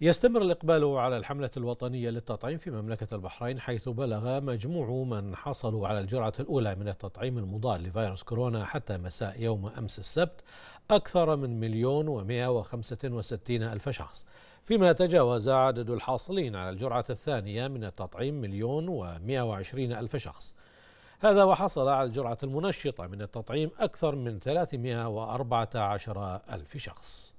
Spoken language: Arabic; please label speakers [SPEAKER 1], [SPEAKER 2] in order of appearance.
[SPEAKER 1] يستمر الإقبال على الحملة الوطنية للتطعيم في مملكة البحرين حيث بلغ مجموع من حصلوا على الجرعة الأولى من التطعيم المضاد لفيروس كورونا حتى مساء يوم أمس السبت أكثر من مليون ومئة وخمسة وستين ألف شخص فيما تجاوز عدد الحاصلين على الجرعة الثانية من التطعيم مليون ومئة وعشرين ألف شخص هذا وحصل على الجرعة المنشطة من التطعيم أكثر من 314 ألف شخص